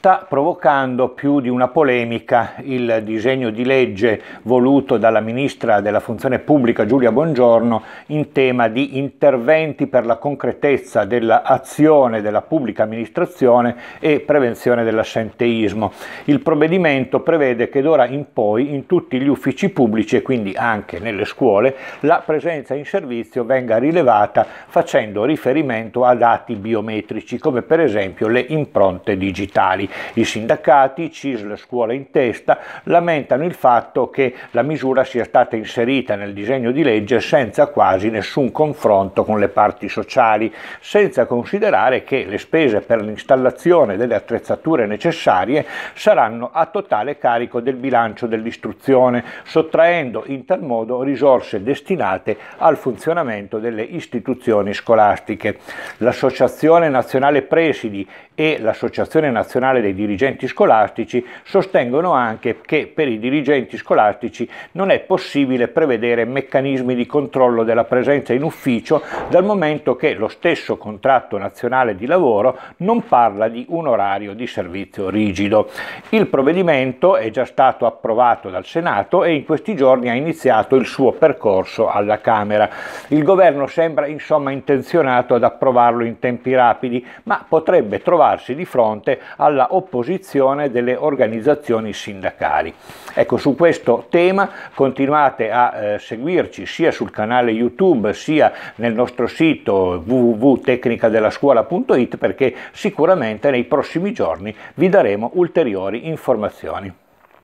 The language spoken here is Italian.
sta provocando più di una polemica il disegno di legge voluto dalla ministra della funzione pubblica Giulia Bongiorno in tema di interventi per la concretezza dell'azione della pubblica amministrazione e prevenzione dell'assenteismo. Il provvedimento prevede che d'ora in poi in tutti gli uffici pubblici e quindi anche nelle scuole la presenza in servizio venga rilevata facendo riferimento a dati biometrici come per esempio le impronte digitali. I sindacati, CISL scuola in testa, lamentano il fatto che la misura sia stata inserita nel disegno di legge senza quasi nessun confronto con le parti sociali, senza considerare che le spese per l'installazione delle attrezzature necessarie saranno a totale carico del bilancio dell'istruzione, sottraendo in tal modo risorse destinate al funzionamento delle istituzioni scolastiche. L'Associazione Nazionale Presidi e l'Associazione Nazionale Associazione dei dirigenti scolastici sostengono anche che per i dirigenti scolastici non è possibile prevedere meccanismi di controllo della presenza in ufficio dal momento che lo stesso contratto nazionale di lavoro non parla di un orario di servizio rigido. Il provvedimento è già stato approvato dal Senato e in questi giorni ha iniziato il suo percorso alla Camera. Il governo sembra insomma intenzionato ad approvarlo in tempi rapidi, ma potrebbe trovarsi di fronte alla opposizione delle organizzazioni sindacali. Ecco, su questo tema continuate a eh, seguirci sia sul canale YouTube sia nel nostro sito www.tecnicadellascuola.it perché sicuramente nei prossimi giorni vi daremo ulteriori informazioni.